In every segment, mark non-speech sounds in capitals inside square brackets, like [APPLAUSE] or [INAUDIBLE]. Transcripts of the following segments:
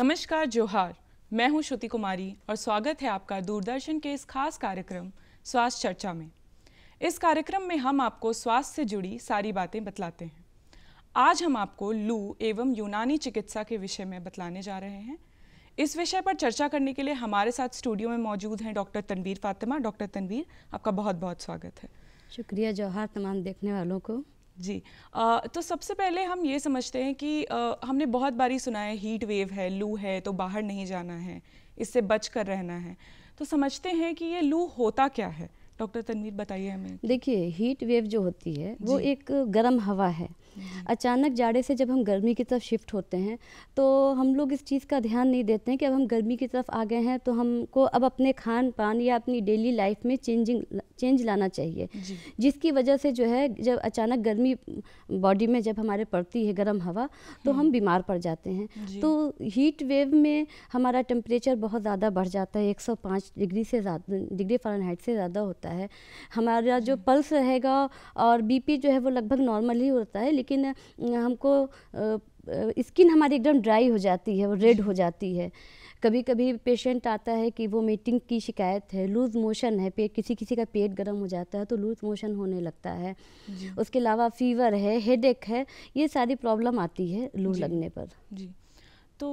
नमस्कार जोहार मैं हूं श्रुति कुमारी और स्वागत है आपका दूरदर्शन के इस खास कार्यक्रम स्वास्थ्य चर्चा में इस कार्यक्रम में हम आपको स्वास्थ्य से जुड़ी सारी बातें बतलाते हैं आज हम आपको लू एवं यूनानी चिकित्सा के विषय में बतलाने जा रहे हैं इस विषय पर चर्चा करने के लिए हमारे साथ स्टूडियो में मौजूद हैं डॉक्टर तनवीर फातिमा डॉक्टर तनवीर आपका बहुत बहुत स्वागत है शुक्रिया जौहर तमाम देखने वालों को जी आ, तो सबसे पहले हम ये समझते हैं कि आ, हमने बहुत बारी सुना है हीट वेव है लू है तो बाहर नहीं जाना है इससे बच कर रहना है तो समझते हैं कि ये लू होता क्या है डॉक्टर तनवीर बताइए हमें देखिए हीट वेव जो होती है वो एक गर्म हवा है अचानक जाड़े से जब हम गर्मी की तरफ शिफ्ट होते हैं तो हम लोग इस चीज़ का ध्यान नहीं देते हैं कि अब हम गर्मी की तरफ आ गए हैं तो हमको अब अपने खान पान या अपनी डेली लाइफ में चेंजिंग चेंज लाना चाहिए जिसकी वजह से जो है जब अचानक गर्मी बॉडी में जब हमारे पड़ती है गर्म हवा तो हम हम्म। बीमार पड़ जाते हैं तो हीट वेव में हमारा टेम्परेचर बहुत ज़्यादा बढ़ जाता है एक डिग्री से ज़्यादा डिग्री फॉरन से ज़्यादा होता है हमारा जो पल्स रहेगा और बी जो है वो लगभग नॉर्मल ही होता है लेकिन हमको स्किन हमारी एकदम ड्राई हो जाती है और रेड हो जाती है कभी कभी पेशेंट आता है कि वो मीटिंग की शिकायत है लूज़ मोशन है पेट किसी किसी का पेट गर्म हो जाता है तो लूज़ मोशन होने लगता है उसके अलावा फीवर है हेड है ये सारी प्रॉब्लम आती है लू लगने पर जी तो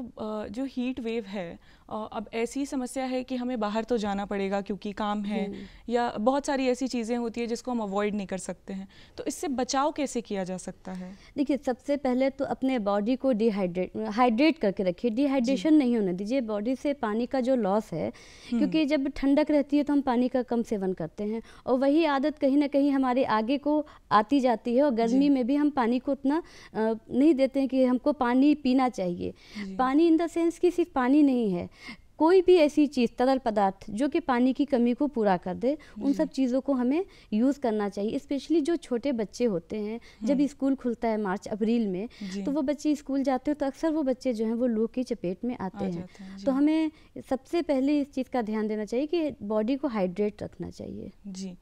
जो हीट वेव है अब ऐसी समस्या है कि हमें बाहर तो जाना पड़ेगा क्योंकि काम है हम्म। या बहुत सारी ऐसी चीज़ें होती है जिसको हम अवॉइड नहीं कर सकते हैं तो इससे बचाव कैसे किया जा सकता है देखिए सबसे पहले तो अपने बॉडी को डिहाइड्रेट हाइड्रेट करके रखिए डिहाइड्रेशन नहीं होने दीजिए बॉडी से पानी का जो लॉस है हम्म। क्योंकि जब ठंडक रहती है तो हम पानी का कम सेवन करते हैं और वही आदत कहीं ना कहीं हमारे आगे को आती जाती है और गर्मी में भी हम पानी को उतना नहीं देते हैं कि हमको पानी पीना चाहिए पानी इन द सेंस कि सिर्फ पानी नहीं है कोई भी ऐसी चीज़ तरल पदार्थ जो कि पानी की कमी को पूरा कर दे उन सब चीज़ों को हमें यूज़ करना चाहिए स्पेशली जो छोटे बच्चे होते हैं जब हम्म। स्कूल खुलता है मार्च अप्रैल में तो वो बच्चे स्कूल जाते हैं तो अक्सर वो बच्चे जो हैं वो लू की चपेट में आते हैं तो हमें सबसे पहले इस चीज़ का ध्यान देना चाहिए कि बॉडी को हाइड्रेट रखना चाहिए जी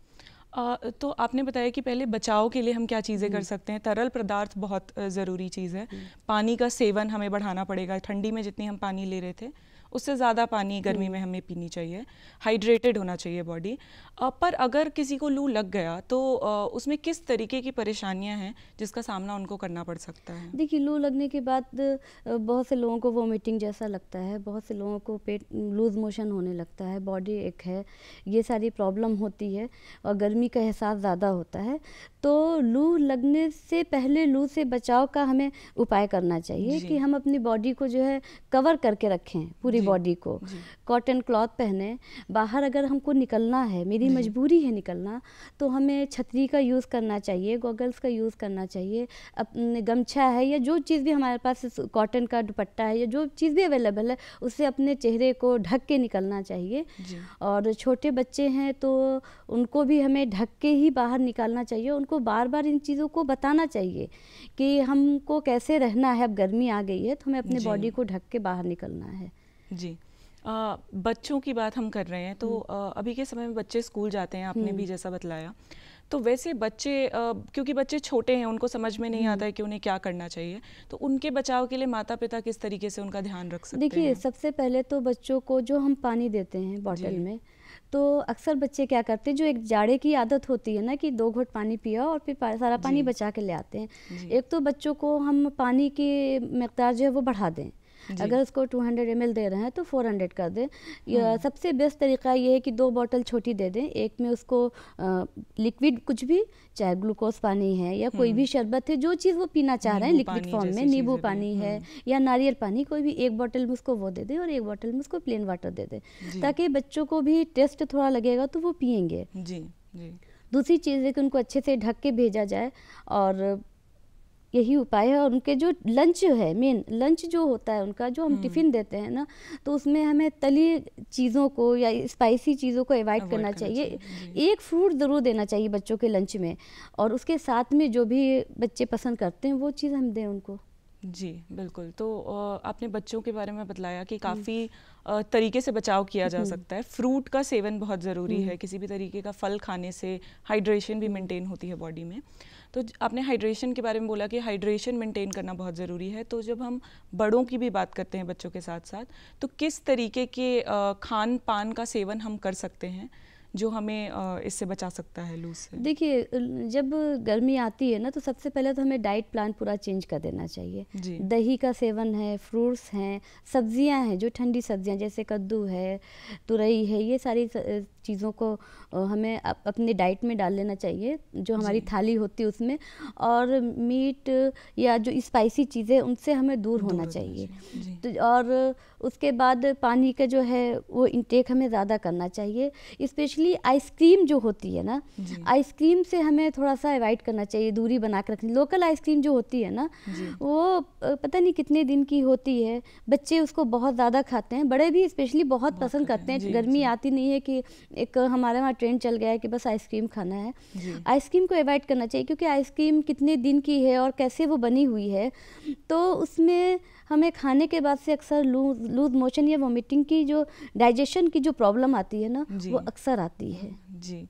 आ, तो आपने बताया कि पहले बचाव के लिए हम क्या चीज़ें कर हम्म। सकते हैं तरल पदार्थ बहुत ज़रूरी चीज़ है हम्म। पानी का सेवन हमें बढ़ाना पड़ेगा ठंडी में जितनी हम पानी ले रहे थे उससे ज़्यादा पानी गर्मी हम्म। में हमें पीनी चाहिए हाइड्रेटेड होना चाहिए बॉडी पर अगर किसी को लू लग गया तो उसमें किस तरीके की परेशानियाँ हैं जिसका सामना उनको करना पड़ सकता है देखिए लू लगने के बाद बहुत से लोगों को वोमिटिंग जैसा लगता है बहुत से लोगों को पेट लूज मोशन होने लगता है बॉडी एक है ये सारी प्रॉब्लम होती है और गर्मी का एहसास ज़्यादा होता है तो लू लगने से पहले लू से बचाव का हमें उपाय करना चाहिए कि हम अपनी बॉडी को जो है कवर करके रखें पूरी बॉडी को कॉटन क्लॉथ पहने बाहर अगर हमको निकलना है मेरी मजबूरी है निकलना तो हमें छतरी का यूज़ करना चाहिए गॉगल्स का यूज़ करना चाहिए अपने गमछा है या जो चीज़ भी हमारे पास कॉटन का दुपट्टा है या जो चीज़ भी अवेलेबल है उससे अपने चेहरे को ढक के निकलना चाहिए और छोटे बच्चे हैं तो उनको भी हमें ढक के ही बाहर निकालना चाहिए उनको बार बार इन चीज़ों को बताना चाहिए कि हमको कैसे रहना है अब गर्मी आ गई है तो हमें अपने बॉडी को ढक के बाहर निकलना है जी आ, बच्चों की बात हम कर रहे हैं तो आ, हम्म। अभी के समय में बच्चे स्कूल जाते हैं आपने भी हम्म। जैसा बतलाया तो वैसे बच्चे आ, क्योंकि बच्चे छोटे हैं उनको समझ में नहीं आता हम्म। है कि उन्हें क्या करना चाहिए तो उनके बचाव के लिए माता पिता किस तरीके से उनका ध्यान रख सकते हैं देखिए सबसे पहले तो बच्चों को जो हम पानी देते हैं बॉटल में तो अक्सर बच्चे क्या करते हैं जो एक जाड़े की आदत होती है ना कि दो घोट पानी पिया और फिर सारा पानी बचा के ले आते हैं एक तो बच्चों को हम पानी की मकदार जो है वो बढ़ा दें अगर उसको 200 हंड्रेड दे रहे हैं तो 400 कर दें हाँ। सबसे बेस्ट तरीका ये है कि दो बॉटल छोटी दे दें एक में उसको लिक्विड कुछ भी चाहे ग्लूकोज पानी है या कोई हम्म। भी शरबत है जो चीज़ वो पीना चाह रहे हैं लिक्विड फॉर्म में नींबू पानी है हम्म। या नारियल पानी कोई भी एक बॉटल में उसको वो दे दें और एक बॉटल में उसको प्लेन वाटर दे दें ताकि बच्चों को भी टेस्ट थोड़ा लगेगा तो वो पियेंगे जी जी दूसरी चीज़ है कि उनको अच्छे से ढक के भेजा जाए और यही उपाय है और उनके जो लंच है मेन लंच जो होता है उनका जो हम टिफ़िन हम्म। देते हैं ना तो उसमें हमें तली चीज़ों को या स्पाइसी चीज़ों को अवॉइड करना, करना चाहिए, चाहिए। एक फ्रूट ज़रूर देना चाहिए बच्चों के लंच में और उसके साथ में जो भी बच्चे पसंद करते हैं वो चीज़ हम दें उनको जी बिल्कुल तो आपने बच्चों के बारे में बताया कि हम्म। काफ़ी तरीके से बचाव किया जा हम्म। सकता है फ्रूट का सेवन बहुत ज़रूरी है किसी भी तरीके का फल खाने से हाइड्रेशन भी मेंटेन होती है बॉडी में तो आपने हाइड्रेशन के बारे में बोला कि हाइड्रेशन मेंटेन करना बहुत ज़रूरी है तो जब हम बड़ों की भी बात करते हैं बच्चों के साथ साथ तो किस तरीके के खान पान का सेवन हम कर सकते हैं जो हमें इससे बचा सकता है लू से देखिए जब गर्मी आती है ना तो सबसे पहले तो हमें डाइट प्लान पूरा चेंज कर देना चाहिए दही का सेवन है फ्रूट्स हैं सब्जियां हैं जो ठंडी सब्जियां जैसे कद्दू है तुरई है ये सारी चीज़ों को हमें अपने डाइट में डाल लेना चाहिए जो हमारी थाली होती है उसमें और मीट या जो स्पाइसी चीज़ें उनसे हमें दूर, दूर होना चाहिए तो और उसके बाद पानी का जो है वो इंटेक हमें ज़्यादा करना चाहिए स्पेशली आइसक्रीम जो होती है ना आइसक्रीम से हमें थोड़ा सा अवॉइड करना चाहिए दूरी बना कर रखनी लोकल आइसक्रीम जो होती है ना वो पता नहीं कितने दिन की होती है बच्चे उसको बहुत ज़्यादा खाते हैं बड़े भी स्पेशली बहुत पसंद करते हैं गर्मी आती नहीं है कि एक हमारे वहाँ ट्रेंड चल गया है कि बस आइसक्रीम खाना है आइसक्रीम को अवॉइड करना चाहिए क्योंकि आइसक्रीम कितने दिन की है और कैसे वो बनी हुई है तो उसमें हमें खाने के बाद से अक्सर लूज लूज मोशन या वोमिटिंग की जो डाइजेशन की जो प्रॉब्लम आती है ना वो अक्सर आती है जी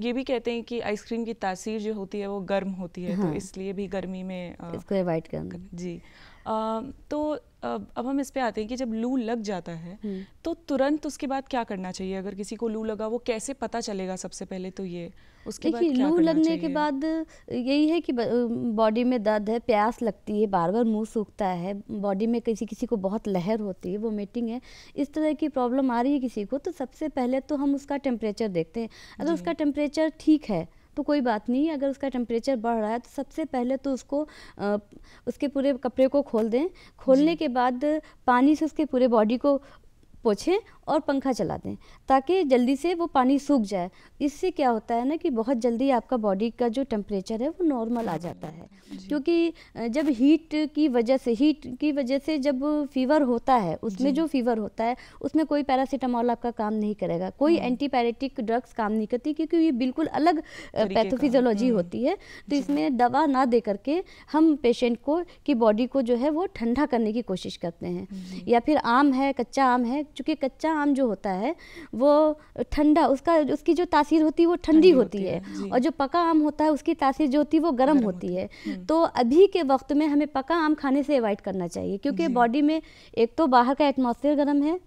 ये भी कहते हैं कि आइसक्रीम की तासीर जो होती है वो गर्म होती है तो हाँ। तो इसलिए भी गर्मी में आ, इसको अवॉइड करना जी तो अब हम इस पे आते हैं कि जब लू लग जाता है हम्म। तो तुरंत उसके बाद क्या करना चाहिए अगर किसी को लू लगा वो कैसे पता चलेगा सबसे पहले तो ये उसके क्या लू लगने चाहिए? के बाद यही है कि बॉडी में दर्द है प्यास लगती है बार बार मुंह सूखता है बॉडी में किसी किसी को बहुत लहर होती है वोमिटिंग है इस तरह की प्रॉब्लम आ रही है किसी को तो सबसे पहले तो हम उसका टेम्परेचर देखते हैं अगर उसका टेम्परेचर ठीक है तो कोई बात नहीं अगर उसका टेम्परेचर बढ़ रहा है तो सबसे पहले तो उसको उसके पूरे कपड़े को खोल दें खोलने के बाद पानी से उसके पूरे बॉडी को पोछें और पंखा चला दें ताकि जल्दी से वो पानी सूख जाए इससे क्या होता है ना कि बहुत जल्दी आपका बॉडी का जो टेम्परेचर है वो नॉर्मल आ जाता है क्योंकि जब हीट की वजह से हीट की वजह से जब फीवर होता है उसमें जो फीवर होता है उसमें कोई पैरासीटामोल आपका काम नहीं करेगा कोई एंटीपायरेटिक हम्म। ड्रग्स काम नहीं करती क्योंकि ये बिल्कुल अलग पैथोफिजोलॉजी हम्म। होती है तो इसमें दवा ना दे करके हम पेशेंट को की बॉडी को जो है वो ठंडा करने की कोशिश करते हैं या फिर आम है कच्चा आम है चूँकि कच्चा आम जो होता है वो ठंडा उसका उसकी जो तासीर होती है वो ठंडी होती, है, है और जो पका आम होता है उसकी तासीर जो होती है वो गर्म होती है हम्म। तो अभी के वक्त में हमें पका आम खाने से अवॉइड करना चाहिए क्योंकि बॉडी में एक तो बाहर का एटमोसफेयर गर्म है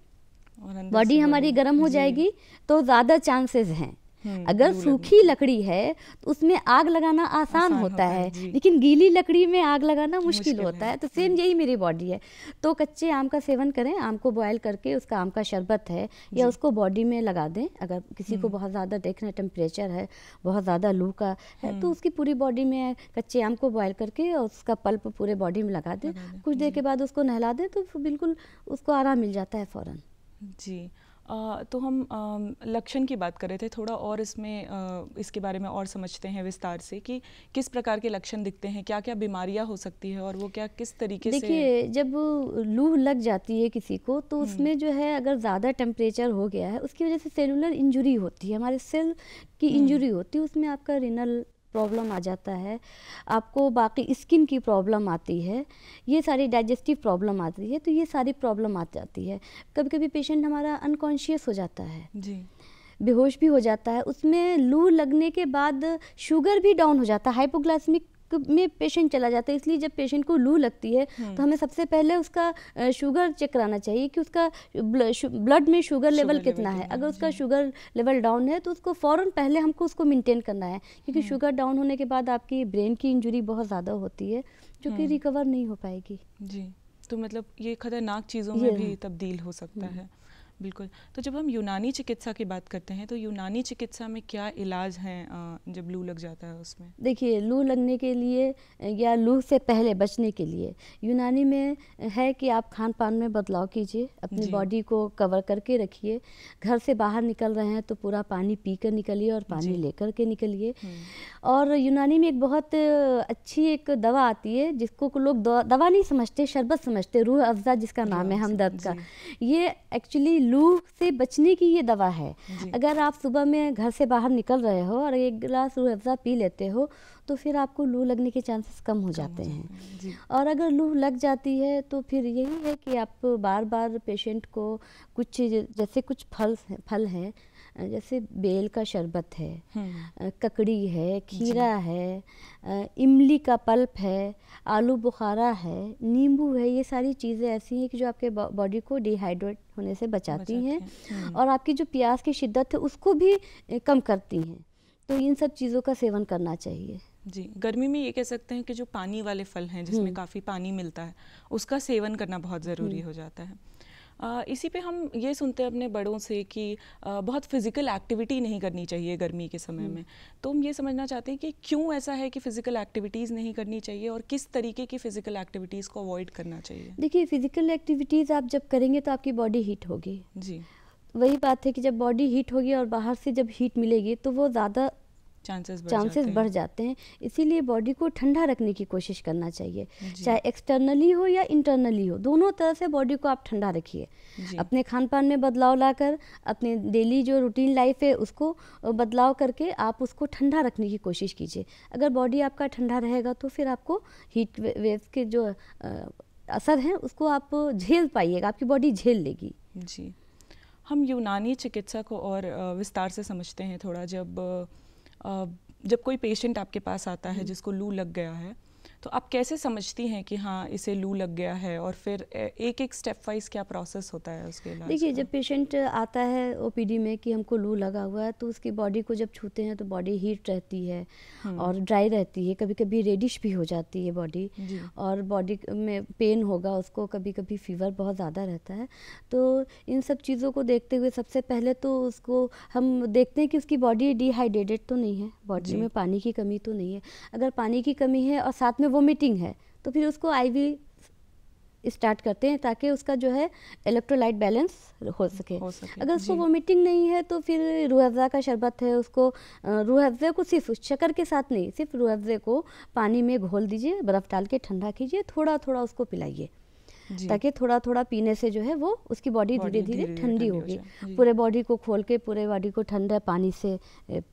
बॉडी हमारी गर्म हो जाएगी तो ज़्यादा चांसेस हैं हम्म, अगर सूखी लकड़ी है तो उसमें आग लगाना आसान, आसान होता है लेकिन गीली लकड़ी में आग लगाना मुश्किल होता है तो सेम हम्म। यही मेरी बॉडी है तो कच्चे आम का सेवन करें आम को बॉयल करके उसका आम का शरबत है या उसको बॉडी में लगा दें अगर किसी को हम्म। बहुत ज़्यादा देखना टेम्परेचर है बहुत ज़्यादा लू का है तो उसकी पूरी बॉडी में कच्चे आम को बॉयल करके और उसका पल्प पूरे बॉडी में लगा दें कुछ देर के बाद उसको नहला दें तो बिल्कुल उसको आराम मिल जाता है फ़ौरन जी तो हम लक्षण की बात कर रहे थे थोड़ा और इसमें इसके बारे में और समझते हैं विस्तार से कि किस प्रकार के लक्षण दिखते हैं क्या क्या बीमारियां हो सकती है और वो क्या किस तरीके से देखिए जब लूह लग जाती है किसी को तो हम्म। उसमें जो है अगर ज़्यादा टेम्परेचर हो गया है उसकी वजह से सेलुलर इंजुरी होती है हमारे सेल की इंजुरी हम्म। होती है उसमें आपका रिनल प्रॉब्लम आ जाता है आपको बाकी स्किन की प्रॉब्लम आती है ये सारी डाइजेस्टिव प्रॉब्लम आती है तो ये सारी प्रॉब्लम आ जाती है कभी कभी पेशेंट हमारा अनकॉन्शियस हो जाता है जी बेहोश भी हो जाता है उसमें लू लगने के बाद शुगर भी डाउन हो जाता है हाइपोग्लासमिक में पेशेंट चला जाता है इसलिए जब पेशेंट को लू लगती है हम्म। तो हमें सबसे पहले उसका शुगर चेक कराना चाहिए कि उसका ब्लड में शुगर लेवल कितना है अगर उसका शुगर लेवल डाउन है तो उसको फ़ौरन पहले हमको उसको मेनटेन करना है क्योंकि शुगर हम्म। डाउन होने के बाद आपकी ब्रेन की इंजरी बहुत ज़्यादा होती है जो कि रिकवर हम्म। नहीं हो पाएगी जी तो मतलब ये खतरनाक चीज़ों में भी तब्दील हो सकता है बिल्कुल तो जब हम यूनानी चिकित्सा की बात करते हैं तो यूनानी चिकित्सा में क्या इलाज है जब लू लग जाता है उसमें देखिए लू लगने के लिए या लू से पहले बचने के लिए यूनानी में है कि आप खान पान में बदलाव कीजिए अपनी बॉडी को कवर करके रखिए घर से बाहर निकल रहे हैं तो पूरा पानी पी कर निकलिए और पानी ले कर के निकलिए हम्म। और यूनानी में एक बहुत अच्छी एक दवा आती है जिसको लोग दवा नहीं समझते शरबत समझते रूह अफजा जिसका नाम है हमदर्द का ये एक्चुअली लू से बचने की ये दवा है अगर आप सुबह में घर से बाहर निकल रहे हो और एक गिलास रूह अफ़ज़ा पी लेते हो तो फिर आपको लू लगने के चांसेस कम हो जाते हैं और अगर लू लग जाती है तो फिर यही है कि आप बार बार पेशेंट को कुछ जैसे कुछ फल फल हैं जैसे बेल का शरबत है हम्म। ककड़ी है खीरा है इमली का पल्प है आलू बुखारा है नींबू है ये सारी चीज़ें ऐसी हैं कि जो आपके बॉडी को डिहाइड्रेट होने से बचाती, हैं हम्म। और आपकी जो प्यास की शिद्दत है उसको भी कम करती हैं तो इन सब चीज़ों का सेवन करना चाहिए जी गर्मी में ये कह सकते हैं कि जो पानी वाले फल हैं जिसमें हम्म। काफ़ी पानी मिलता है उसका सेवन करना बहुत ज़रूरी हो जाता है इसी पे हम ये सुनते हैं अपने बड़ों से कि बहुत फिज़िकल एक्टिविटी नहीं करनी चाहिए गर्मी के समय हम्म। में तो हम ये समझना चाहते हैं कि क्यों ऐसा है कि फ़िज़िकल एक्टिविटीज़ नहीं करनी चाहिए और किस तरीके की फ़िज़िकल एक्टिविटीज़ को अवॉइड करना चाहिए देखिए फ़िज़िकल एक्टिविटीज़ आप जब करेंगे तो आपकी बॉडी हीट होगी जी वही बात है कि जब बॉडी हीट होगी और बाहर से जब हीट मिलेगी तो वो ज़्यादा चांसेस बढ़ चांसेस बढ़ जाते हैं इसीलिए बॉडी को ठंडा रखने की कोशिश करना चाहिए चाहे एक्सटर्नली हो या इंटरनली हो दोनों तरह से बॉडी को आप ठंडा रखिए अपने खान पान में बदलाव लाकर अपने डेली जो रूटीन लाइफ है उसको बदलाव करके आप उसको ठंडा रखने की कोशिश कीजिए अगर बॉडी आपका ठंडा रहेगा तो फिर आपको हीट वेव के जो असर हैं उसको आप झेल पाइएगा आपकी बॉडी झेल लेगी जी हम यूनानी चिकित्सा को और विस्तार से समझते हैं थोड़ा जब जब कोई पेशेंट आपके पास आता है जिसको लू लग गया है तो आप कैसे समझती हैं कि हाँ इसे लू लग गया है और फिर एक एक स्टेप वाइज क्या प्रोसेस होता है उसके लिए देखिए जब पेशेंट आता है ओ में कि हमको लू लगा हुआ है तो उसकी बॉडी को जब छूते हैं तो बॉडी हीट रहती है और ड्राई रहती है कभी कभी रेडिश भी हो जाती है बॉडी और बॉडी में पेन होगा उसको कभी कभी फीवर बहुत ज़्यादा रहता है तो इन सब चीज़ों को देखते हुए सबसे पहले तो उसको हम देखते हैं कि उसकी बॉडी डिहाइड्रेटेड तो नहीं है बॉडी में पानी की कमी तो नहीं है अगर पानी की कमी है और साथ में वोमिटिंग है तो फिर उसको आईवी स्टार्ट करते हैं ताकि उसका जो है इलेक्ट्रोलाइट बैलेंस हो सके, हो सके अगर उसको वोमिटिंग नहीं है तो फिर रूहअफ़ज़ा का शरबत है उसको रूहअफ़ज़े को सिर्फ शक्कर के साथ नहीं सिर्फ रूहअफ़ज़े को पानी में घोल दीजिए बर्फ़ डाल के ठंडा कीजिए थोड़ा थोड़ा उसको पिलाइए ताकि थोड़ा थोड़ा पीने से जो है वो उसकी बॉडी धीरे धीरे ठंडी होगी पूरे बॉडी को खोल के पूरे बॉडी को ठंडा पानी से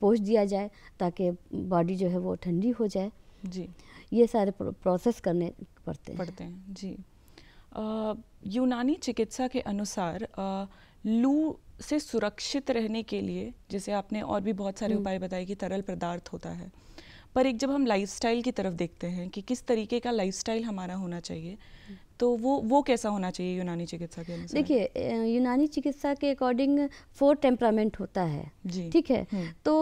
पोष दिया जाए ताकि बॉडी जो है वो ठंडी हो जाए जी ये सारे प्रोसेस करने पड़ते हैं पड़ते हैं जी आ, यूनानी चिकित्सा के अनुसार आ, लू से सुरक्षित रहने के लिए जैसे आपने और भी बहुत सारे हम्म। उपाय बताए कि तरल पदार्थ होता है पर एक जब हम लाइफस्टाइल की तरफ देखते हैं कि किस तरीके का लाइफस्टाइल हमारा होना चाहिए हम्म। तो वो वो कैसा होना चाहिए यूनानी चिकित्सा के अनुसार देखिए यूनानी चिकित्सा के अकॉर्डिंग फोर टेम्परामेंट होता है ठीक है हम्म। तो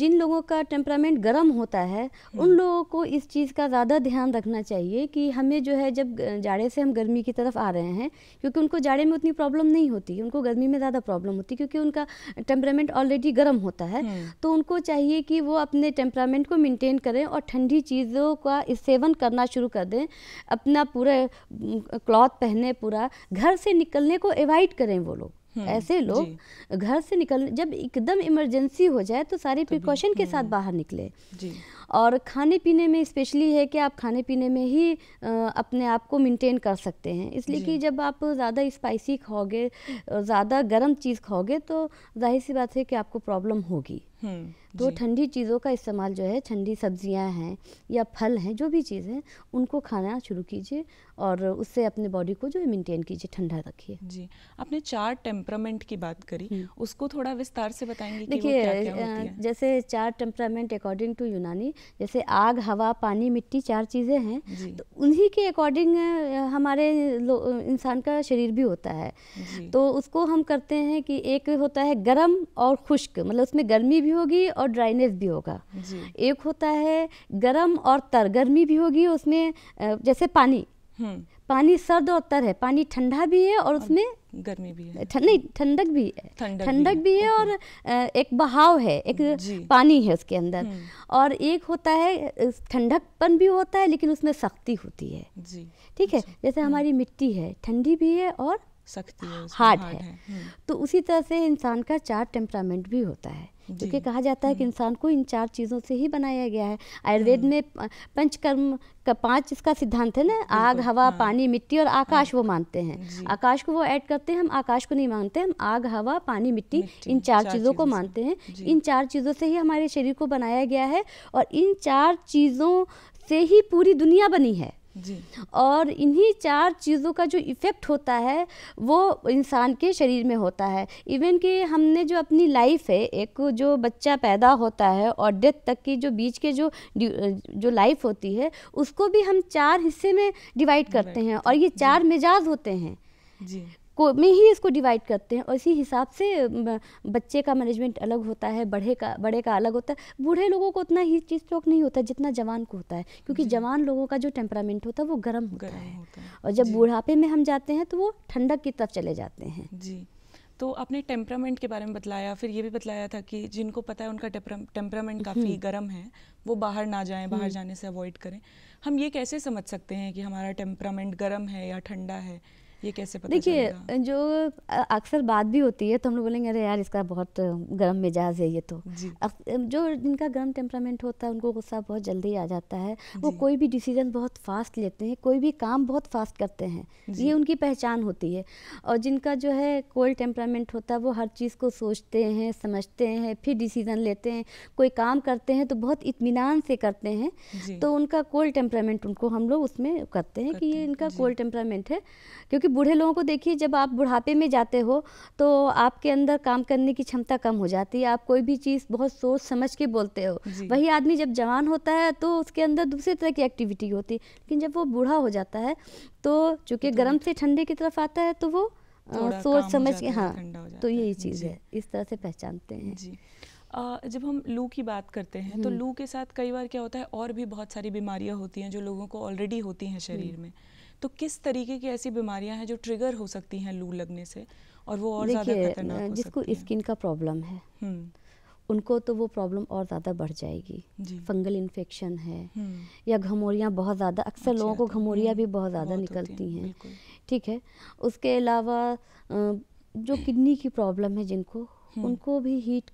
जिन लोगों का टेम्परामेंट गर्म होता है हम्म। उन लोगों को इस चीज़ का ज़्यादा ध्यान रखना चाहिए कि हमें जो है जब जाड़े से हम गर्मी की तरफ आ रहे हैं क्योंकि उनको जाड़े में उतनी प्रॉब्लम नहीं होती उनको गर्मी में ज़्यादा प्रॉब्लम होती क्योंकि उनका टेम्परामेंट ऑलरेडी गर्म होता है हम्म। तो उनको चाहिए कि वो अपने टेम्परामेंट को मेनटेन करें और ठंडी चीज़ों का सेवन करना शुरू कर दें अपना पूरा क्लॉथ पहने पूरा घर से निकलने को अवॉइड करें वो लोग हम्म, ऐसे लोग घर से निकलने जब एकदम इमरजेंसी हो जाए तो सारी प्रिकॉशन के साथ हम्म। बाहर निकले और खाने पीने में स्पेशली है कि आप खाने पीने में ही अपने आप को मेंटेन कर सकते हैं इसलिए कि जब आप ज़्यादा स्पाइसी खाओगे ज़्यादा गर्म चीज़ खाओगे तो जाहिर सी बात है कि आपको प्रॉब्लम होगी हम्म, तो ठंडी चीज़ों का इस्तेमाल जो है ठंडी सब्जियां हैं या फल हैं जो भी चीज़ हैं उनको खाना शुरू कीजिए और उससे अपने बॉडी को जो है मेंटेन कीजिए ठंडा रखिए जी आपने चार टेम्परामेंट की बात करी हम्म। उसको थोड़ा विस्तार से बताएंगे देखिए जैसे चार टेम्परामेंट अकॉर्डिंग टू यूनानी जैसे आग हवा पानी मिट्टी चार चीज़ें हैं तो उन्हीं के अकॉर्डिंग हमारे इंसान का शरीर भी होता है तो उसको हम करते हैं कि एक होता है गर्म और खुश्क मतलब उसमें गर्मी भी होगी और ड्राइनेस भी होगा एक होता है गर्म और तर गर्मी भी होगी उसमें जैसे पानी पानी सर्द और तर है पानी ठंडा भी है और उसमें गर्मी भी है नहीं ठंडक भी है ठंडक, भी, भी है और एक बहाव है एक पानी है उसके अंदर हम्म। और एक होता है ठंडकपन भी होता है लेकिन उसमें सख्ती होती है ठीक है जैसे हमारी हम्म। मिट्टी है ठंडी भी है और सख्ती है हार्ड है, है। हम्म। तो उसी तरह से इंसान का चार टेम्परामेंट भी होता है क्योंकि कहा जाता है कि हम्म। इंसान को इन चार चीज़ों से ही बनाया गया है आयुर्वेद हाँ। में पंचकर्म का पांच इसका सिद्धांत है ना आग हवा हाँ। पानी मिट्टी और हाँ। आकाश वो मानते हैं आकाश को वो ऐड करते हैं हम आकाश को नहीं मानते हम आग हवा पानी मिट्टी इन चार, चार चीज़ों को मानते हैं इन चार चीज़ों से ही हमारे शरीर को बनाया गया है और इन चार चीज़ों से ही पूरी दुनिया बनी है और इन्हीं चार चीज़ों का जो इफ़ेक्ट होता है वो इंसान के शरीर में होता है इवन कि हमने जो अपनी लाइफ है एक जो बच्चा पैदा होता है और डेथ तक की जो बीच के जो जो लाइफ होती है उसको भी हम चार हिस्से में डिवाइड करते हैं और ये चार मिजाज होते हैं जी को में ही इसको डिवाइड करते हैं और इसी हिसाब से बच्चे का मैनेजमेंट अलग होता है बड़े का बड़े का अलग होता है बूढ़े लोगों को उतना ही चीज शौक नहीं होता जितना जवान को होता है क्योंकि जवान लोगों का जो टेम्परामेंट होता है वो गर्म होता, है।, होता है और जब बुढ़ापे में हम जाते हैं तो वो ठंडक की तरफ चले जाते हैं जी तो आपने टेम्परामेंट के बारे में बताया फिर ये भी बताया था कि जिनको पता है उनका टेम्परामेंट काफ़ी गर्म है वो बाहर ना जाएं बाहर हम्म। जाने से अवॉइड करें हम ये कैसे समझ सकते हैं कि हमारा टेम्परामेंट गर्म है या ठंडा है ये कैसे पता देखिए जो अक्सर बात भी होती है तो हम लोग बोलेंगे अरे यार इसका बहुत गर्म मिजाज है ये तो जो जिनका गर्म टेम्परामेंट होता है उनको गुस्सा बहुत जल्दी आ जाता है वो कोई भी डिसीजन बहुत फास्ट लेते हैं कोई भी काम बहुत फास्ट करते हैं ये उनकी पहचान होती है और जिनका जो है कोल्ड टेम्परामेंट होता है वो हर चीज़ को सोचते हैं समझते हैं फिर डिसीज़न लेते हैं कोई काम करते हैं तो बहुत इतमान से करते हैं तो उनका कोल्ड टेम्परामेंट उनको हम लोग उसमें करते हैं कि ये इनका कोल्ड टेम्परामेंट है क्योंकि बूढ़े लोगों को देखिए जब आप बुढ़ापे में जाते हो तो आपके अंदर काम करने की क्षमता कम हो जाती है आप कोई भी चीज़ बहुत सोच समझ के बोलते हो वही आदमी जब जवान होता है तो उसके अंदर दूसरे तरह की एक्टिविटी होती है लेकिन जब वो बूढ़ा हो जाता है तो चूँकि तो गर्म से ठंडे की तरफ आता है तो वो सोच समझ के हाँ तो यही चीज़ है इस तरह से पहचानते हैं जी जब हम लू की बात करते हैं तो हम्म। लू के साथ कई बार क्या होता है और भी बहुत सारी बीमारियां होती हैं जो लोगों को ऑलरेडी होती हैं शरीर हम्म। में तो किस तरीके की ऐसी बीमारियां हैं जो ट्रिगर हो सकती हैं लू लगने से और वो और ज़्यादा खतरनाक जिसको स्किन का प्रॉब्लम है हम्म। उनको तो वो प्रॉब्लम और ज़्यादा बढ़ जाएगी फंगल इन्फेक्शन है हम्म। या घमोरियाँ बहुत ज़्यादा अक्सर अच्छा, लोगों को तो घमोरियाँ हम्म, भी बहुत ज़्यादा निकलती हैं ठीक है उसके अलावा जो किडनी [COUGHS] की प्रॉब्लम है जिनको हम्म। उनको भी हीट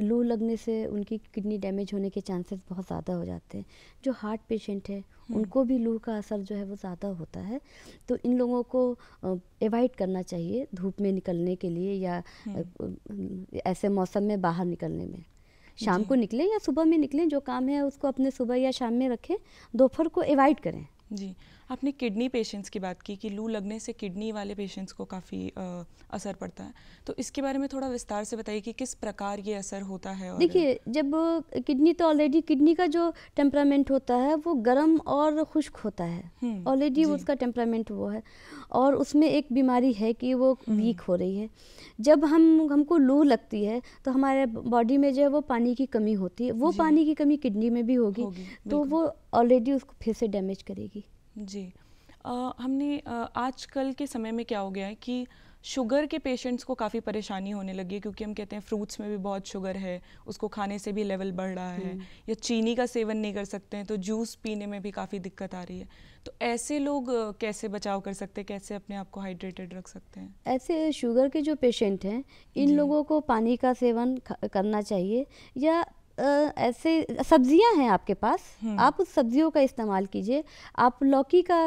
लू लगने से उनकी किडनी डैमेज होने के चांसेस बहुत ज़्यादा हो जाते हैं जो हार्ट पेशेंट है हम्म। उनको भी लू का असर जो है वो ज़्यादा होता है तो इन लोगों को एवॉड करना चाहिए धूप में निकलने के लिए या हम्म। ऐसे मौसम में बाहर निकलने में शाम को निकलें या सुबह में निकलें जो काम है उसको अपने सुबह या शाम में रखें दोपहर को एवॉइड करें जी आपने किडनी पेशेंट्स की बात की कि लू लगने से किडनी वाले पेशेंट्स को काफ़ी असर पड़ता है तो इसके बारे में थोड़ा विस्तार से बताइए कि किस प्रकार ये असर होता है देखिए जब किडनी तो ऑलरेडी किडनी का जो टेम्परामेंट होता है वो गर्म और खुश्क होता है ऑलरेडी हम्म, उसका टेम्परामेंट वो है और उसमें एक बीमारी है कि वो वीक हम्म। हो रही है जब हम हमको लू लगती है तो हमारे बॉडी में जो है वो पानी की कमी होती है वो पानी की कमी किडनी में भी होगी, तो वो ऑलरेडी उसको फिर से डैमेज करेगी जी आ, हमने आजकल के समय में क्या हो गया है कि शुगर के पेशेंट्स को काफ़ी परेशानी होने लगी है क्योंकि हम कहते हैं फ्रूट्स में भी बहुत शुगर है उसको खाने से भी लेवल बढ़ रहा है हम्म। या चीनी का सेवन नहीं कर सकते हैं तो जूस पीने में भी काफ़ी दिक्कत आ रही है तो ऐसे लोग कैसे बचाव कर सकते हैं कैसे अपने आप को हाइड्रेटेड रख सकते हैं ऐसे शुगर के जो पेशेंट हैं इन लोगों को पानी का सेवन करना चाहिए या ऐसे सब्जियां हैं आपके पास हम्म। आप उस सब्जियों का इस्तेमाल कीजिए आप लौकी का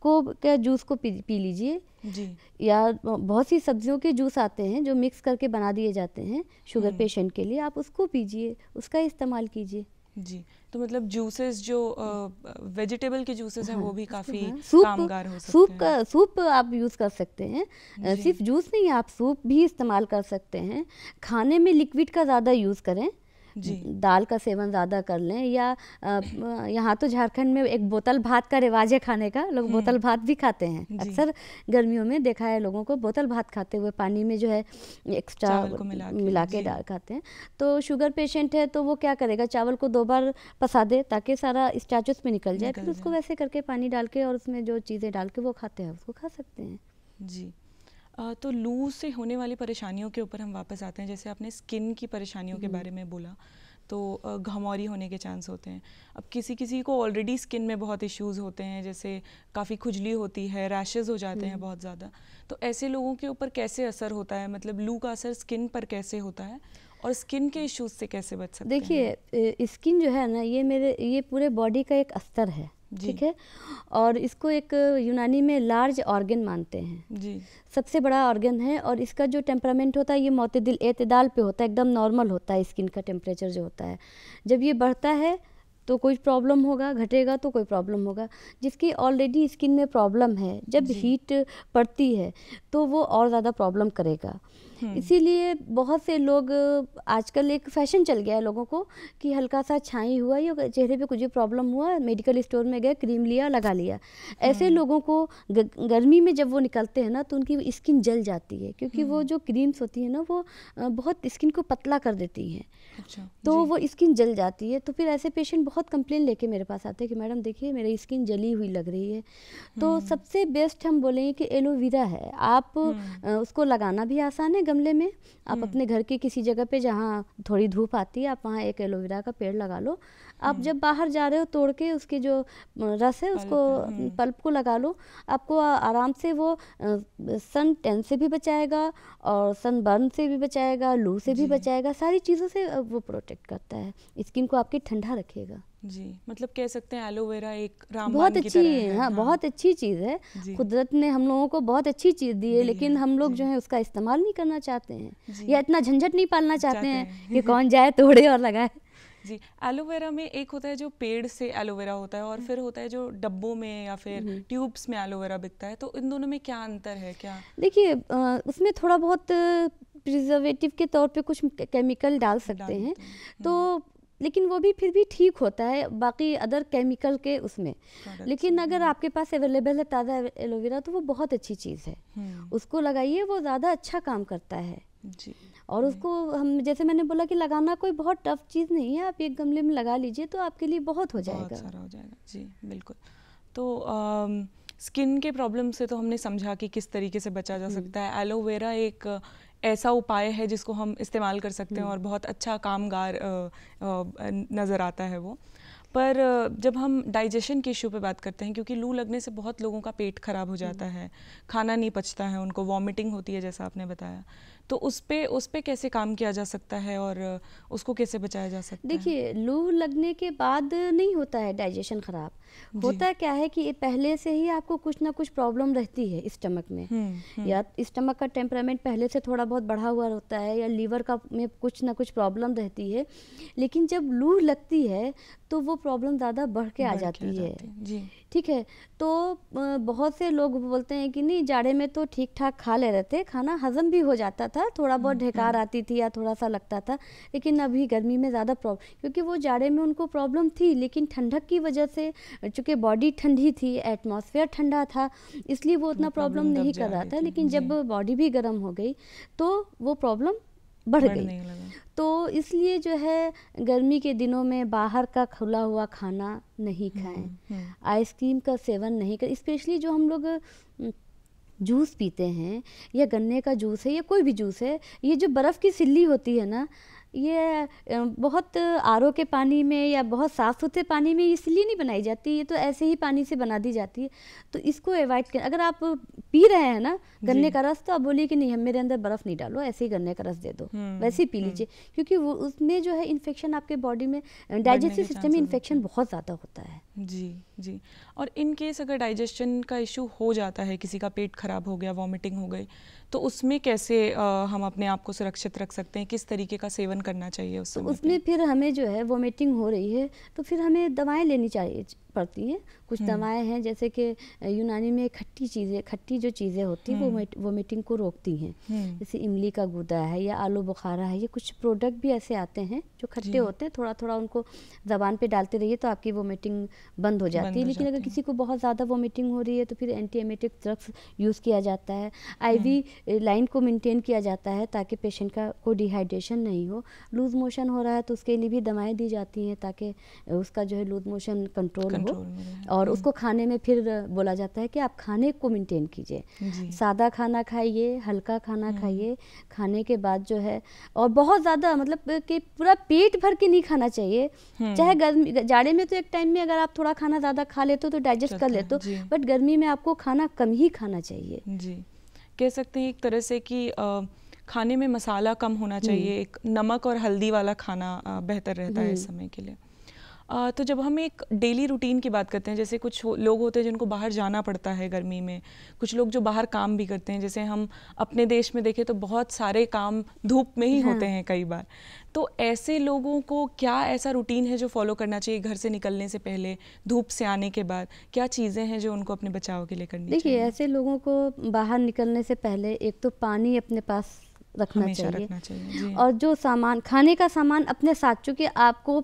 को के जूस को पी, पी लीजिए या बहुत सी सब्जियों के जूस आते हैं जो मिक्स करके बना दिए जाते हैं शुगर हम्म। पेशेंट के लिए आप उसको पीजिए उसका इस्तेमाल कीजिए जी तो मतलब जूसेस जो वेजिटेबल के जूसेस हाँ, हैं वो भी काफ़ी सूप, कामगार हो सकते सूप का सूप आप यूज़ कर सकते हैं सिर्फ जूस नहीं आप सूप भी इस्तेमाल कर सकते हैं खाने में लिक्विड का ज़्यादा यूज़ करें दाल का सेवन ज़्यादा कर लें या यहाँ तो झारखंड में एक बोतल भात का रिवाज है खाने का लोग हम्म। बोतल भात भी खाते हैं अक्सर गर्मियों में देखा है लोगों को बोतल भात खाते हुए पानी में जो है एक्स्ट्रा मिला के डाल खाते हैं तो शुगर पेशेंट है तो वो क्या करेगा चावल को दो बार पसा दे ताकि सारा स्टाच उसमें निकल जाए फिर उसको वैसे करके पानी डाल के और उसमें जो चीज़ें डाल के वो खाते हैं उसको खा सकते हैं जी तो लू से होने वाली परेशानियों के ऊपर हम वापस आते हैं जैसे आपने स्किन की परेशानियों के हम्म। बारे में बोला तो घमौरी होने के चांस होते हैं अब किसी किसी को ऑलरेडी स्किन में बहुत इश्यूज़ होते हैं जैसे काफ़ी खुजली होती है रैशेज़ हो जाते हैं हम्म। बहुत ज़्यादा तो ऐसे लोगों के ऊपर कैसे असर होता है मतलब लू का असर स्किन पर कैसे होता है और स्किन के इश्यूज से कैसे बच सकते देखिए स्किन जो है ना ये मेरे ये पूरे बॉडी का एक अस्तर है ठीक है और इसको एक यूनानी में लार्ज ऑर्गन मानते हैं जी सबसे बड़ा ऑर्गन है और इसका जो टेम्परामेंट होता है ये मतदिल एतदाल पे होता है एकदम नॉर्मल होता है स्किन का टेम्परेचर जो होता है जब ये बढ़ता है तो कोई प्रॉब्लम होगा घटेगा तो कोई प्रॉब्लम होगा जिसकी ऑलरेडी स्किन में प्रॉब्लम है जब हीट पड़ती है तो वो और ज़्यादा प्रॉब्लम करेगा हम्म। इसीलिए बहुत से लोग आजकल एक फैशन चल गया है लोगों को कि हल्का सा छाई हुआ या चेहरे पे कुछ भी प्रॉब्लम हुआ मेडिकल स्टोर में गए क्रीम लिया लगा लिया ऐसे हम्म। लोगों को गर्मी में जब वो निकलते हैं ना तो उनकी स्किन जल जाती है क्योंकि वो हम्म। जो क्रीम्स होती है ना वो बहुत स्किन को पतला कर देती हैं अच्छा, तो वो स्किन जल जाती है तो फिर ऐसे पेशेंट बहुत कंप्लेन लेके मेरे पास आते हैं कि मैडम देखिए मेरी स्किन जली हुई लग रही है तो सबसे बेस्ट हम बोलेंगे कि एलोवेरा है आप उसको लगाना भी आसान है गमले में आप हम्म। अपने घर के किसी जगह पे जहाँ थोड़ी धूप आती है आप वहाँ एक एलोवेरा का पेड़ लगा लो आप हम्म। जब बाहर जा रहे हो तोड़ के उसकी जो रस है उसको पल्प हम्म। को लगा लो आपको आराम से वो सन टेन से भी बचाएगा और सन बर्न से भी बचाएगा लू से भी बचाएगा सारी चीज़ों से वो प्रोटेक्ट करता है स्किन को आपकी ठंडा रखेगा जी मतलब कह सकते हैं एलोवेरा एक राम बहुत अच्छी है, हाँ, हाँ बहुत अच्छी चीज़ है कुदरत ने हम लोगों को बहुत अच्छी चीज़ दी है लेकिन हम लोग जो है उसका इस्तेमाल नहीं करना चाहते हैं या इतना झंझट नहीं पालना चाहते, चाहते हैं कि कौन जाए तोड़े और लगाए जी एलोवेरा में एक होता है जो पेड़ से एलोवेरा होता है और हम्म। फिर होता है जो डब्बों में या फिर ट्यूब्स हम्म। में एलोवेरा बिकता है तो इन दोनों में क्या अंतर है क्या देखिए उसमें थोड़ा बहुत प्रिजर्वेटिव के तौर पे कुछ केमिकल डाल सकते हैं तो हम्म। लेकिन वो भी फिर भी ठीक होता है बाकी अदर केमिकल के उसमें लेकिन अगर हाँ। आपके पास अवेलेबल है ताज़ा एलोवेरा तो वो बहुत अच्छी चीज़ है हम्म। उसको लगाइए वो ज़्यादा अच्छा काम करता है जी और हम्म। उसको हम जैसे मैंने बोला कि लगाना कोई बहुत टफ चीज़ नहीं है आप एक गमले में लगा लीजिए तो आपके लिए बहुत हो जाएगा सारा हो जाएगा जी बिल्कुल तो स्किन के प्रॉब्लम से तो हमने समझा कि किस तरीके से बचा जा हम्म। सकता है एलोवेरा एक ऐसा उपाय है जिसको हम इस्तेमाल कर सकते हैं हम्म। और बहुत अच्छा कामगार नज़र आता है वो पर जब हम डाइजेशन के इशू पे बात करते हैं क्योंकि लू लगने से बहुत लोगों का पेट ख़राब हो जाता हम्म। है खाना नहीं पचता है उनको वॉमिटिंग होती है जैसा आपने बताया तो उस पर उस पर कैसे काम किया जा सकता है और उसको कैसे बचाया जा सकता देखिए, है देखिए लू लगने के बाद नहीं होता है डाइजेशन ख़राब होता क्या है कि पहले से ही आपको कुछ ना कुछ प्रॉब्लम रहती है स्टमक में हम्म, हम्म। या स्टमक का टेम्परामेंट पहले से थोड़ा बहुत बढ़ा हुआ होता है या लीवर का में कुछ ना कुछ प्रॉब्लम रहती है लेकिन जब लू लगती है तो वो प्रॉब्लम ज़्यादा बढ़ के आ जाती है, ठीक है तो बहुत से लोग बोलते हैं कि नहीं जाड़े में तो ठीक ठाक खा ले रहे थे खाना हजम भी हो जाता था थोड़ा हम्म, बहुत ढेकार हम्म। आती थी या थोड़ा सा लगता था लेकिन अभी गर्मी में ज़्यादा प्रॉब्लम क्योंकि वो जाड़े में उनको प्रॉब्लम थी लेकिन ठंडक की वजह से चूँकि बॉडी ठंडी थी एटमोसफेयर ठंडा था इसलिए वो उतना प्रॉब्लम नहीं कर रहा था लेकिन जब बॉडी भी गर्म हो गई तो वो प्रॉब्लम बढ़ गई तो इसलिए जो है गर्मी के दिनों में बाहर का खुला हुआ खाना नहीं हम्म, खाएं हम्म। आइसक्रीम का सेवन नहीं करें स्पेशली जो हम लोग जूस पीते हैं या गन्ने का जूस है या कोई भी जूस है ये जो बर्फ़ की सिल्ली होती है ना ये बहुत आर के पानी में या बहुत साफ़ सुथरे पानी में इसलिए नहीं बनाई जाती ये तो ऐसे ही पानी से बना दी जाती है तो इसको एवॉइड कर अगर आप पी रहे हैं ना गन्ने का रस तो आप बोलिए कि नहीं हम मेरे अंदर बर्फ़ नहीं डालो ऐसे ही गन्ने का रस दे दो हम्म, वैसे ही पी हम्म। लीजिए क्योंकि वो उसमें जो है इन्फेक्शन आपके बॉडी में डाइजेस्टिव सिस्टम में इन्फेक्शन बहुत ज़्यादा होता है जी जी और इनकेस अगर डाइजेशन का इशू हो जाता है किसी का पेट खराब हो गया वॉमिटिंग हो गई तो उसमें कैसे हम अपने आप को सुरक्षित रख सकते हैं किस तरीके का सेवन करना चाहिए उस तो उसमें फिर हमें जो है वोमिटिंग हो रही है तो फिर हमें दवाएं लेनी चाहिए पड़ती हैं कुछ हम्म। दवाएं हैं जैसे कि यूनानी में खट्टी चीज़ें खट्टी जो चीज़ें होती हैं वो हम्म। वोमिटिंग को रोकती हैं हम्म। जैसे इमली का गुदा है या आलू बुखारा है ये कुछ प्रोडक्ट भी ऐसे आते हैं जो खट्टे होते हैं थोड़ा थोड़ा उनको जबान पर डालते रहिए तो आपकी वोमिटिंग बंद हो जाती है लेकिन अगर किसी को बहुत ज़्यादा वोमिटिंग हो रही है तो फिर एमेटिक ड्रग्स यूज़ किया जाता है आई लाइन को मेनटेन किया जाता है ताकि पेशेंट का कोई डिहाइड्रेशन नहीं हो लूज़ मोशन हो रहा है तो उसके लिए भी दवाएँ दी जाती हैं ताकि उसका जो है लूज मोशन कंट्रोल हो हो और हम्म। उसको खाने में फिर बोला जाता है कि आप खाने को मेंटेन कीजिए सादा खाना खाइए हल्का खाना हम्म। खाइए खाने के बाद जो है और बहुत ज़्यादा मतलब कि पूरा पेट भर के नहीं खाना चाहिए हम्म। चाहे गर्मी जाड़े में तो एक टाइम में अगर आप थोड़ा खाना ज़्यादा खा लेते हो तो डाइजेस्ट कर लेते हो बट गर्मी में आपको खाना कम ही खाना चाहिए जी कह सकते हैं एक तरह से कि खाने में मसाला कम होना चाहिए एक नमक और हल्दी वाला खाना बेहतर रहता है इस समय के लिए तो जब हम एक डेली रूटीन की बात करते हैं जैसे कुछ हो, लोग होते हैं जिनको बाहर जाना पड़ता है गर्मी में कुछ लोग जो बाहर काम भी करते हैं जैसे हम अपने देश में देखें तो बहुत सारे काम धूप में ही होते हाँ। हैं कई बार तो ऐसे लोगों को क्या ऐसा रूटीन है जो फॉलो करना चाहिए घर से निकलने से पहले धूप से आने के बाद क्या चीज़ें हैं जो उनको अपने बचाव के लिए करनी देखिए ऐसे लोगों को बाहर निकलने से पहले एक तो पानी अपने पास रखना चाहिए, रखना चाहिए और जो सामान खाने का सामान अपने साथ चूँकि आपको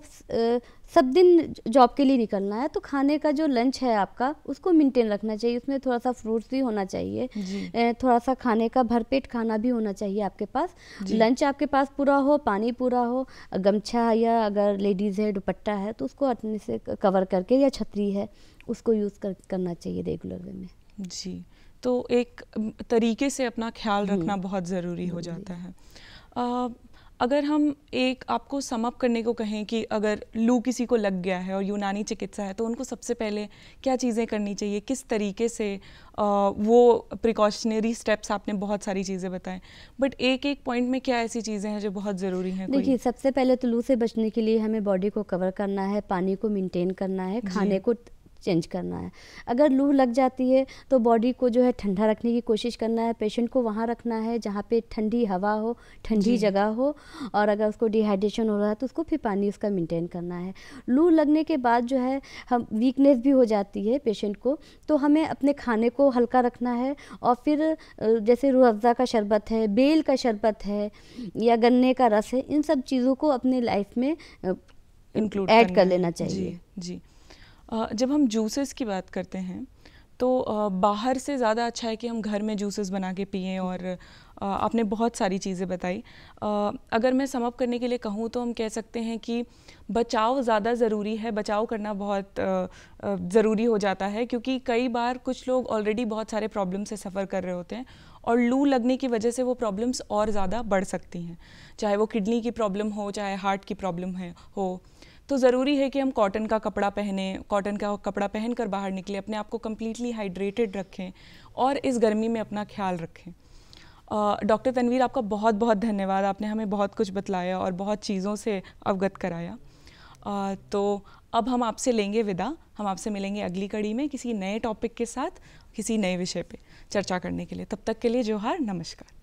सब दिन जॉब के लिए निकलना है तो खाने का जो लंच है आपका उसको मेंटेन रखना चाहिए उसमें थोड़ा सा फ्रूट्स भी होना चाहिए थोड़ा सा खाने का भरपेट खाना भी होना चाहिए आपके पास लंच आपके पास पूरा हो पानी पूरा हो गमछा या अगर लेडीज़ है दुपट्टा है तो उसको अपने से कवर करके या छतरी है उसको यूज़ कर, करना चाहिए रेगुलर वे में जी तो एक तरीके से अपना ख्याल हम्म। रखना बहुत ज़रूरी हो जाता है आ, अगर हम एक आपको समअप करने को कहें कि अगर लू किसी को लग गया है और यूनानी चिकित्सा है तो उनको सबसे पहले क्या चीज़ें करनी चाहिए किस तरीके से आ, वो प्रिकॉशनरी स्टेप्स आपने बहुत सारी चीज़ें बताएं बट एक एक पॉइंट में क्या ऐसी चीज़ें हैं जो बहुत ज़रूरी हैं देखिए सबसे पहले तो लू से बचने के लिए हमें बॉडी को कवर करना है पानी को मेनटेन करना है खाने को चेंज करना है अगर लू लग जाती है तो बॉडी को जो है ठंडा रखने की कोशिश करना है पेशेंट को वहाँ रखना है जहाँ पे ठंडी हवा हो ठंडी जगह हो और अगर उसको डिहाइड्रेशन हो रहा है तो उसको फिर पानी उसका मेंटेन करना है लू लगने के बाद जो है हम वीकनेस भी हो जाती है पेशेंट को तो हमें अपने खाने को हल्का रखना है और फिर जैसे रूह का शरबत है बेल का शरबत है या गन्ने का रस है इन सब चीज़ों को अपने लाइफ में इंक्लूड ऐड कर लेना चाहिए जी जी जब हम जूसेस की बात करते हैं तो बाहर से ज़्यादा अच्छा है कि हम घर में जूसेस बना के पिए और आपने बहुत सारी चीज़ें बताई अगर मैं समअप करने के लिए कहूँ तो हम कह सकते हैं कि बचाव ज़्यादा ज़रूरी है बचाव करना बहुत ज़रूरी हो जाता है क्योंकि कई बार कुछ लोग ऑलरेडी बहुत सारे प्रॉब्लम से सफ़र कर रहे होते हैं और लू लगने की वजह से वो प्रॉब्लम्स और ज़्यादा बढ़ सकती हैं चाहे वो किडनी की प्रॉब्लम हो चाहे हार्ट की प्रॉब्लम है हो तो ज़रूरी है कि हम कॉटन का कपड़ा पहने कॉटन का कपड़ा पहन कर बाहर निकले अपने आप को कम्प्लीटली हाइड्रेटेड रखें और इस गर्मी में अपना ख्याल रखें डॉक्टर तनवीर आपका बहुत बहुत धन्यवाद आपने हमें बहुत कुछ बतलाया और बहुत चीज़ों से अवगत कराया आ, तो अब हम आपसे लेंगे विदा हम आपसे मिलेंगे अगली कड़ी में किसी नए टॉपिक के साथ किसी नए विषय पे चर्चा करने के लिए तब तक के लिए जोहार नमस्कार